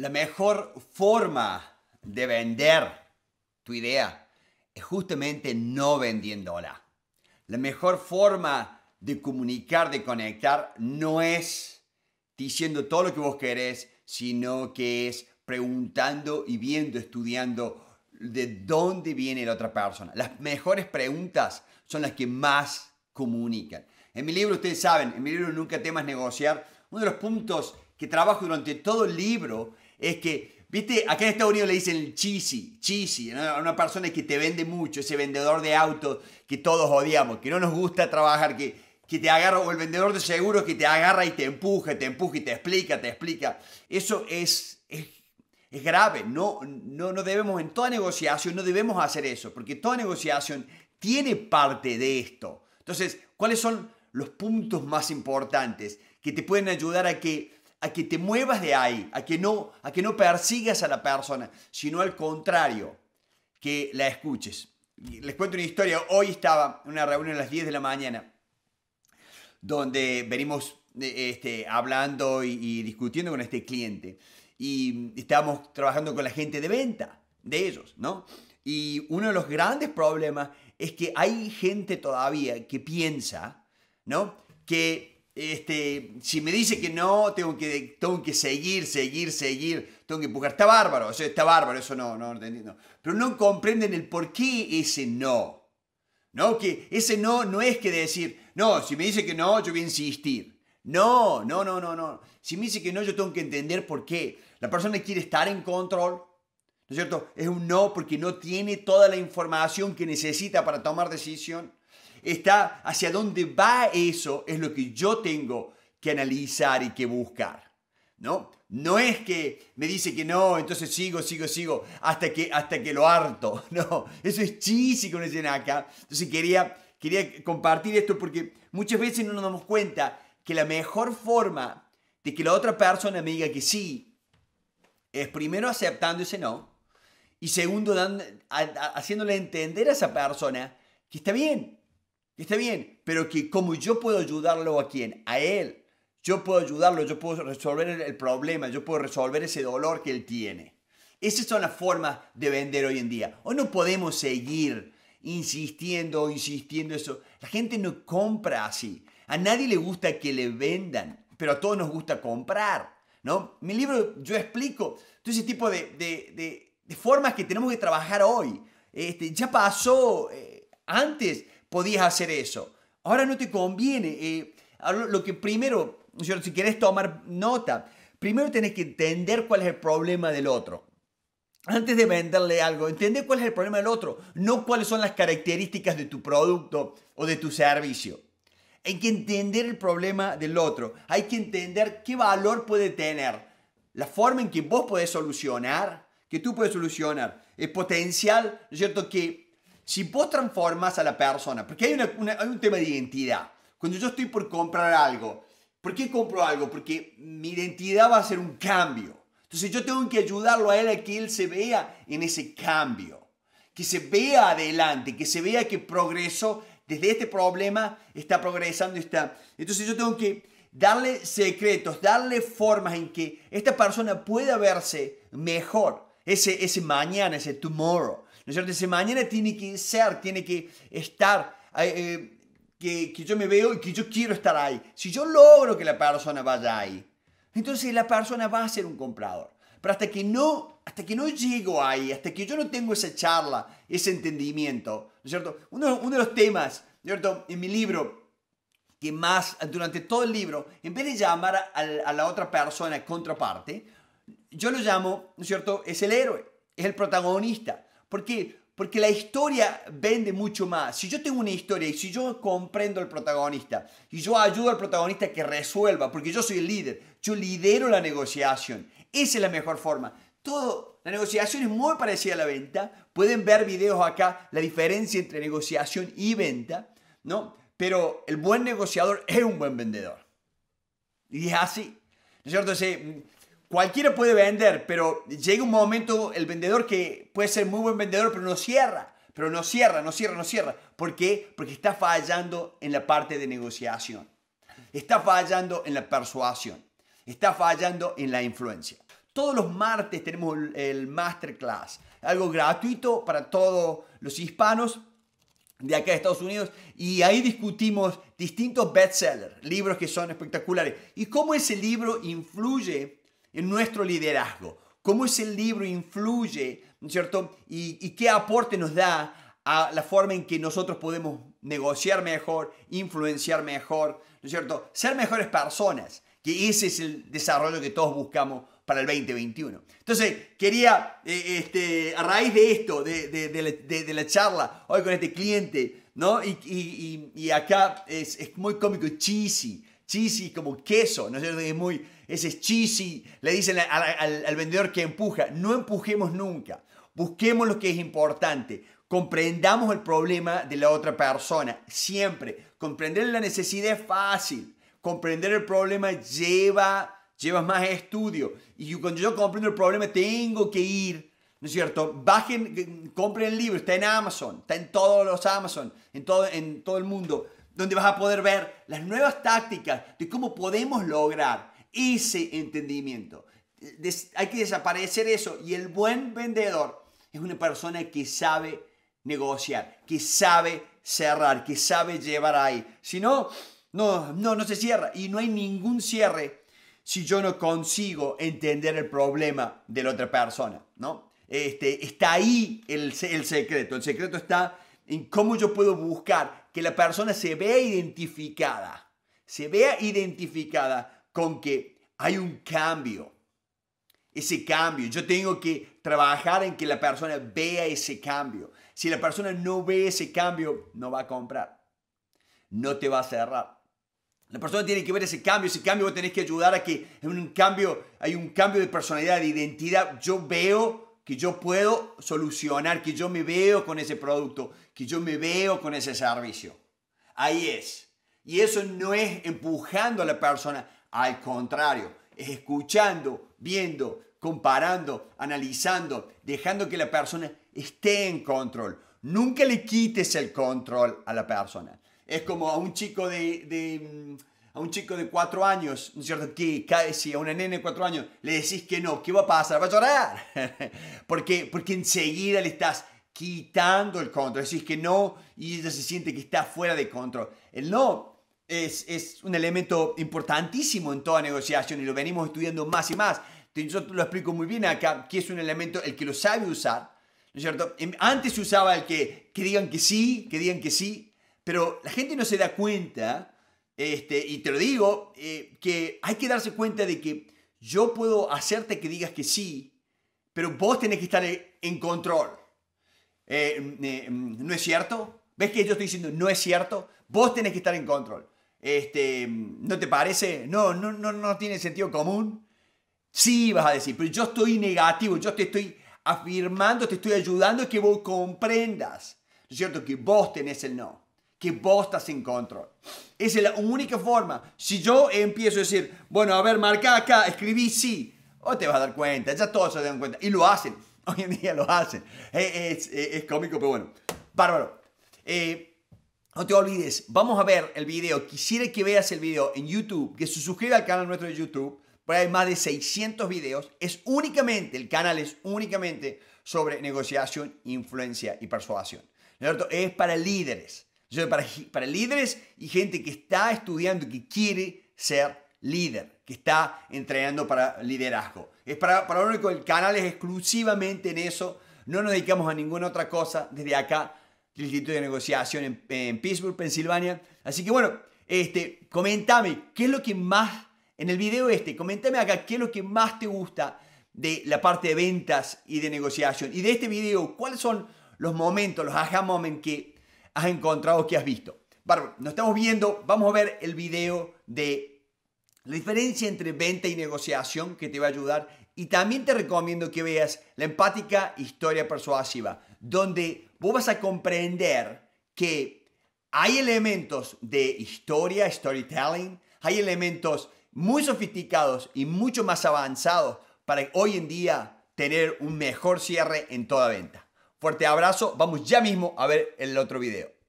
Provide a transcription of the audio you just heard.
La mejor forma de vender tu idea es justamente no vendiéndola. La mejor forma de comunicar, de conectar, no es diciendo todo lo que vos querés, sino que es preguntando y viendo, estudiando de dónde viene la otra persona. Las mejores preguntas son las que más comunican. En mi libro, ustedes saben, en mi libro Nunca temas negociar, uno de los puntos que trabajo durante todo el libro es que, viste, acá en Estados Unidos le dicen cheesy, cheesy, a una persona que te vende mucho, ese vendedor de autos que todos odiamos, que no nos gusta trabajar, que, que te agarra, o el vendedor de seguros que te agarra y te empuja, te empuja y te explica, te explica. Eso es, es, grave, no, no, no debemos, en toda negociación, no debemos hacer eso, porque toda negociación tiene parte de esto. Entonces, ¿cuáles son los puntos más importantes que te pueden ayudar a que a que te muevas de ahí, a que no, a que no persigas a la persona, sino al contrario, que la escuches. Les cuento una historia. Hoy estaba en una reunión a las 10 de la mañana, donde venimos eh, este, hablando y, y discutiendo con este cliente. Y estábamos trabajando con la gente de venta, de ellos, ¿no? Y uno de los grandes problemas es que hay gente todavía que piensa, ¿no? Que este, si me dice que no, tengo que, tengo que seguir, seguir, seguir, tengo que empujar. Está bárbaro, está bárbaro, eso no, no, no, Pero no comprenden el por qué ese no. ¿No? Que ese no no es que decir, no, si me dice que no, yo voy a insistir. No, no, no, no, no. Si me dice que no, yo tengo que entender por qué. La persona quiere estar en control, ¿no es cierto? Es un no porque no tiene toda la información que necesita para tomar decisión está hacia dónde va eso, es lo que yo tengo que analizar y que buscar. ¿No? No es que me dice que no, entonces sigo, sigo, sigo, hasta que, hasta que lo harto. No, eso es chisi con ese acá. Entonces quería, quería compartir esto porque muchas veces no nos damos cuenta que la mejor forma de que la otra persona me diga que sí es primero aceptando ese no y segundo haciéndole entender a esa persona que está bien, está bien, pero que como yo puedo ayudarlo a quién, a él, yo puedo ayudarlo, yo puedo resolver el problema, yo puedo resolver ese dolor que él tiene. Esas son las formas de vender hoy en día. Hoy no podemos seguir insistiendo, insistiendo eso. La gente no compra así. A nadie le gusta que le vendan, pero a todos nos gusta comprar. ¿no? Mi libro yo explico todo ese tipo de, de, formas que tenemos que trabajar hoy. Este, ya pasó eh, antes podías hacer eso. Ahora no te conviene. Eh, lo que primero, si querés tomar nota, primero tenés que entender cuál es el problema del otro. Antes de venderle algo, entender cuál es el problema del otro, no cuáles son las características de tu producto o de tu servicio. Hay que entender el problema del otro, hay que entender qué valor puede tener, la forma en que vos podés solucionar, que tú puedes solucionar, el potencial, ¿no es cierto?, que si vos transformas a la persona, porque hay, un tema de identidad. Cuando yo estoy por comprar algo, ¿por qué compro algo? Porque mi identidad va a ser un cambio. Entonces yo tengo que ayudarlo a él a que él se vea en ese cambio, que se vea adelante, que se vea que progreso desde este problema está progresando, está. Entonces yo tengo que darle secretos, darle formas en que esta persona pueda verse mejor, ese, ese mañana, ese tomorrow. ¿no es cierto? mañana tiene que ser, tiene que estar, eh, eh, que, que yo me veo y que yo quiero estar ahí. Si yo logro que la persona vaya ahí, entonces la persona va a ser un comprador. Pero hasta que no, hasta que no llego ahí, hasta que yo no tengo esa charla, ese entendimiento, ¿no es cierto? Uno, uno de los temas, ¿no es cierto? En mi libro, que más, durante todo el libro, en vez de llamar a, a, la otra persona contraparte, yo lo llamo, ¿no es cierto? Es el héroe, es el protagonista. ¿Por qué? porque la historia vende mucho más. Si yo tengo una historia y si yo comprendo al protagonista y yo ayudo al protagonista que resuelva, porque yo soy el líder, yo lidero la negociación. Esa es la mejor forma. Todo, la negociación es muy parecida a la venta. Pueden ver videos acá, la diferencia entre negociación y venta, ¿no? Pero el buen negociador es un buen vendedor. Y es así. ¿No es cierto? Entonces, cualquiera puede vender, pero llega un momento el vendedor que puede ser muy buen vendedor, pero no cierra, pero no cierra, no cierra, no cierra. ¿Por qué? Porque está fallando en la parte de negociación, está fallando en la persuasión, está fallando en la influencia. Todos los martes tenemos el masterclass, algo gratuito para todos los hispanos de acá de Estados Unidos y ahí discutimos distintos bestsellers, libros que son espectaculares y cómo ese libro influye en nuestro liderazgo, cómo ese libro influye, ¿no es cierto? Y, qué aporte nos da a la forma en que nosotros podemos negociar mejor, influenciar mejor, ¿no es cierto? Ser mejores personas, que ese es el desarrollo que todos buscamos para el 2021. Entonces, quería, eh, este, a raíz de esto, de, la, charla hoy con este cliente, ¿no? Y, acá es, es, muy cómico, cheesy, cheesy como queso, ¿no es cierto? Es muy, ese es cheesy, le dicen al, vendedor que empuja, no empujemos nunca, busquemos lo que es importante, comprendamos el problema de la otra persona, siempre, comprender la necesidad es fácil, comprender el problema lleva, lleva más estudio, y cuando yo comprendo el problema tengo que ir ¿no es cierto? Bajen, compren el libro, está en Amazon, está en todos los Amazon, en todo, en todo el mundo donde vas a poder ver las nuevas tácticas de cómo podemos lograr ese entendimiento. hay que desaparecer eso y el buen vendedor es una persona que sabe negociar, que sabe cerrar, que sabe llevar ahí. Si no, no, no, no se cierra y no hay ningún cierre si yo no consigo entender el problema de la otra persona, ¿no? Este, está ahí el, el secreto. El secreto está en cómo yo puedo buscar que la persona se vea identificada, se vea identificada con que hay un cambio. Ese cambio, yo tengo que trabajar en que la persona vea ese cambio. Si la persona no ve ese cambio, no va a comprar, no te va a cerrar. La persona tiene que ver ese cambio, ese cambio vos tenés que ayudar a que en un cambio, hay un cambio de personalidad, de identidad. Yo veo que yo puedo solucionar, que yo me veo con ese producto, que yo me veo con ese servicio. Ahí es. Y eso no es empujando a la persona, al contrario, es escuchando, viendo, comparando, analizando, dejando que la persona esté en control. Nunca le quites el control a la persona. Es como a un chico de, de mm, a un chico de cuatro años, ¿no es cierto? Que si a una nene de cuatro años le decís que no, ¿qué va a pasar? Va a llorar. porque Porque enseguida le estás quitando el control. Decís que no y ella se siente que está fuera de control. El no es, un elemento importantísimo en toda negociación y lo venimos estudiando más y más. Yo lo explico muy bien acá, que es un elemento el que lo sabe usar. ¿No es cierto? Em, antes se usaba el que, que digan que sí, que digan que sí, pero la gente no se da cuenta este, y te lo digo, eh, que hay que darse cuenta de que yo puedo hacerte que digas que sí, pero vos tenés que estar en control. Eh, mm, eh, mm, ¿No es cierto? ¿Ves que yo estoy diciendo no es cierto? Vos tenés que estar en control. Este, mm, ¿No te parece? No, no, no, no tiene sentido común. Sí, vas a decir, pero yo estoy negativo, yo te estoy afirmando, te estoy ayudando a que vos comprendas. es cierto? Que vos tenés el no que vos estás en control. Esa es la única forma. Si yo empiezo a decir, bueno, a ver, marca acá, escribí sí, o te vas a dar cuenta, ya todos se dan cuenta. Y lo hacen, hoy en día lo hacen. Es, cómico, pero bueno, bárbaro. Eh, no te olvides, vamos a ver el video. Quisiera que veas el video en YouTube, que se suscriba al canal nuestro de YouTube. Porque hay más de 600 videos. Es únicamente, el canal es únicamente sobre negociación, influencia y persuasión. es para líderes. Yo para, para líderes y gente que está estudiando, que quiere ser líder, que está entrenando para liderazgo. Es para, para único, el canal es exclusivamente en eso. No nos dedicamos a ninguna otra cosa desde acá, el Instituto de Negociación en, Pittsburgh, Pensilvania. Así que bueno, este, comentame qué es lo que más, en el video este, comentame acá qué es lo que más te gusta de la parte de ventas y de negociación. Y de este video, ¿cuáles son los momentos, los aha moments que has encontrado, que has visto. Bárbaro, nos estamos viendo, vamos a ver el video de la diferencia entre venta y negociación que te va a ayudar y también te recomiendo que veas la empática historia persuasiva, donde vos vas a comprender que hay elementos de historia, storytelling, hay elementos muy sofisticados y mucho más avanzados para hoy en día tener un mejor cierre en toda venta. Fuerte abrazo, vamos ya mismo a ver el otro video.